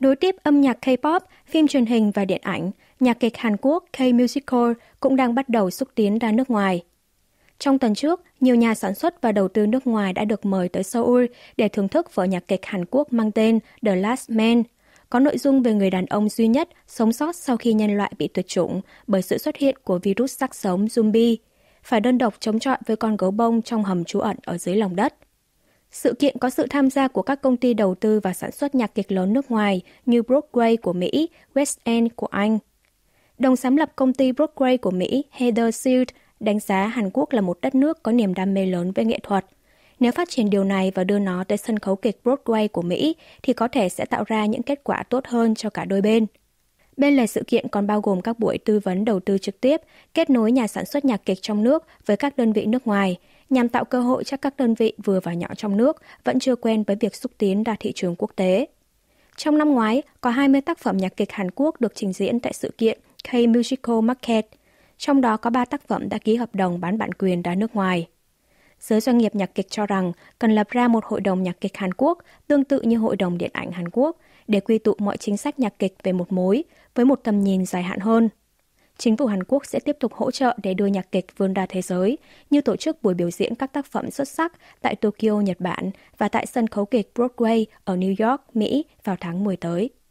Nối tiếp âm nhạc K-pop, phim truyền hình và điện ảnh, nhạc kịch Hàn Quốc K-musical cũng đang bắt đầu xúc tiến ra nước ngoài. Trong tuần trước, nhiều nhà sản xuất và đầu tư nước ngoài đã được mời tới Seoul để thưởng thức vở nhạc kịch Hàn Quốc mang tên The Last Man, có nội dung về người đàn ông duy nhất sống sót sau khi nhân loại bị tuyệt chủng bởi sự xuất hiện của virus xác sống zombie, phải đơn độc chống chọi với con gấu bông trong hầm trú ẩn ở dưới lòng đất – sự kiện có sự tham gia của các công ty đầu tư và sản xuất nhạc kịch lớn nước ngoài như Broadway của Mỹ, West End của Anh. Đồng sáng lập công ty Broadway của Mỹ Heather Shield đánh giá Hàn Quốc là một đất nước có niềm đam mê lớn với nghệ thuật. Nếu phát triển điều này và đưa nó tới sân khấu kịch Broadway của Mỹ thì có thể sẽ tạo ra những kết quả tốt hơn cho cả đôi bên – Bên lề sự kiện còn bao gồm các buổi tư vấn đầu tư trực tiếp, kết nối nhà sản xuất nhạc kịch trong nước với các đơn vị nước ngoài, nhằm tạo cơ hội cho các đơn vị vừa và nhỏ trong nước vẫn chưa quen với việc xúc tiến ra thị trường quốc tế. Trong năm ngoái, có 20 tác phẩm nhạc kịch Hàn Quốc được trình diễn tại sự kiện K-Musical Market, trong đó có 3 tác phẩm đã ký hợp đồng bán bản quyền ra nước ngoài. Giới doanh nghiệp nhạc kịch cho rằng cần lập ra một hội đồng nhạc kịch Hàn Quốc tương tự như hội đồng điện ảnh Hàn Quốc để quy tụ mọi chính sách nhạc kịch về một mối với một tầm nhìn dài hạn hơn. Chính phủ Hàn Quốc sẽ tiếp tục hỗ trợ để đưa nhạc kịch vươn ra thế giới, như tổ chức buổi biểu diễn các tác phẩm xuất sắc tại Tokyo, Nhật Bản và tại sân khấu kịch Broadway ở New York, Mỹ vào tháng 10 tới.